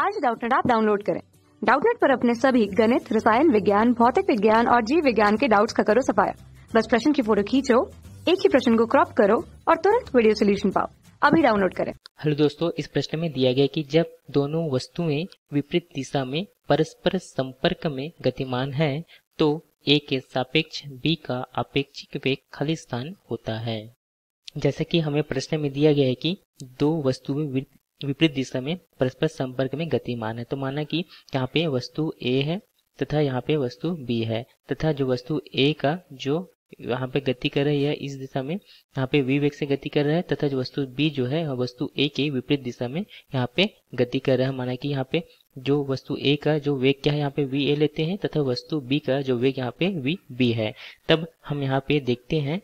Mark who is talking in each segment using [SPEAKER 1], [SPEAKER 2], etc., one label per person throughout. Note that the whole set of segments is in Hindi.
[SPEAKER 1] आज डाउटनेट आप डाउनलोड करें डाउटनेट पर अपने सभी गणित रसायन विज्ञान भौतिक विज्ञान और जीव विज्ञान के डाउट्स का करो सफाया बस प्रश्न की फोटो खींचो एक ही प्रश्न को क्रॉप करो और तुरंत वीडियो सोल्यूशन पाओ अभी डाउनलोड करें
[SPEAKER 2] हेलो दोस्तों इस प्रश्न में दिया गया कि जब दोनों वस्तुएं विपरीत दिशा में परस्पर संपर्क में गतिमान हैं तो ए के सापेक्ष बी का अपेक्षिक वेग खाली स्थान होता है जैसे कि हमें प्रश्न में दिया गया है कि दो वस्तुएं विपरीत दिशा में परस्पर संपर्क में गतिमान है तो माना कि यहाँ पे वस्तु ए है तथा यहाँ पे वस्तु बी है तथा जो वस्तु ए का जो यहाँ पे गति कर रही है इस दिशा में यहाँ पे वी वेग से गति कर रहा है तथा जो वस्तु बी जो है वस्तु ए के विपरीत दिशा में यहाँ पे गति कर रहा है माना कि यहाँ पे जो वस्तु ए का जो वेग क्या है यहाँ पे वी ए लेते हैं तथा वस्तु बी का जो वेग यहाँ पे वी बी है तब हम यहाँ पे देखते हैं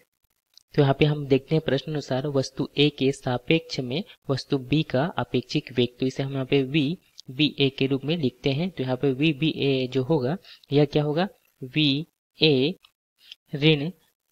[SPEAKER 2] तो यहाँ पे हम देखते हैं प्रश्न अनुसार वस्तु ए के सापेक्ष में वस्तु बी का अपेक्षिक वेग तो इसे हम यहाँ पे वी बी ए के रूप में लिखते हैं तो यहाँ पे वी बी ए जो होगा यह क्या होगा वी ए ऋण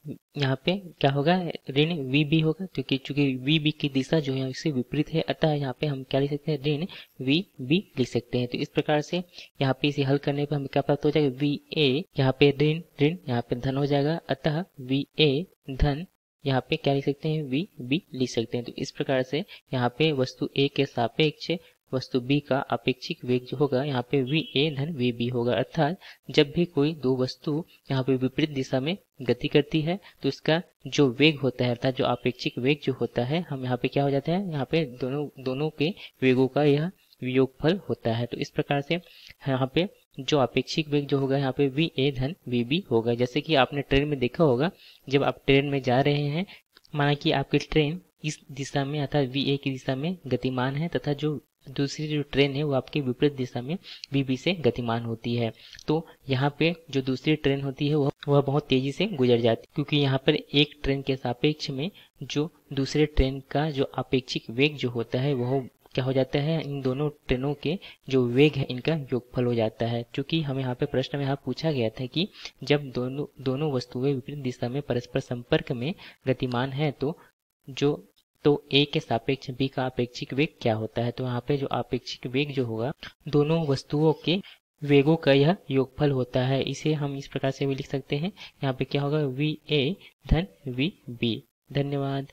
[SPEAKER 2] यहाँ पे क्या होगा ऋण वी बी होगा क्योंकि चूंकि वी बी की दिशा जो है उससे विपरीत है अतः यहाँ पे हम क्या लिख सकते हैं ऋण वी बी लिख सकते हैं तो इस प्रकार से यहाँ पे इसे हल करने पर हमें क्या प्राप्त हो जाएगा वी ए यहाँ पे ऋण ऋण यहाँ पे धन हो जाएगा अतः वी ए धन यहाँ पे क्या लिख सकते हैं वी बी लिख सकते हैं तो इस प्रकार से यहाँ पे वस्तु ए के सापेक्ष वस्तु बी का अपेक्षिक वेग जो होगा यहाँ पे वी ए धन वी बी होगा अर्थात जब भी कोई दो वस्तु यहाँ पे विपरीत दिशा में गति करती है तो इसका जो वेग होता है अर्थात जो अपेक्षिक वेग जो होता है हम यहाँ पे क्या हो जाते हैं यहाँ पे दोनों दोनों के वेगों का यह वियोगफल होता है तो इस प्रकार से यहाँ पे जो अपेक्षिक वेग जो होगा यहाँ पे वी ए धन वी बी होगा जैसे कि आपने ट्रेन में देखा होगा जब आप ट्रेन में जा रहे हैं माना कि आपकी ट्रेन इस दिशा में अर्थात वी ए की दिशा में गतिमान है तथा जो दूसरी जो ट्रेन है वो आपके विपरीत दिशा में बी से गतिमान होती है तो यहाँ पे जो दूसरी ट्रेन होती है वह वह बहुत तेजी से गुजर जाती है क्योंकि यहाँ पर एक ट्रेन के सापेक्ष में जो दूसरे ट्रेन का जो अपेक्षिक वेग जो होता है वह क्या हो जाता है इन दोनों ट्रेनों के जो वेग है इनका योगफल हो जाता है चूंकि हमें यहाँ पे प्रश्न में यहाँ पूछा गया था कि जब दोनों दोनों वस्तुएं विपरीत दिशा में परस्पर संपर्क में गतिमान है तो जो तो ए के सापेक्ष बी का अपेक्षिक वेग क्या होता है तो यहाँ पे जो अपेक्षिक वेग जो होगा दोनों वस्तुओं के वेगों का यह योगफल होता है इसे हम इस प्रकार से भी लिख सकते हैं यहाँ पे क्या होगा वी ए धन वी बी धन्यवाद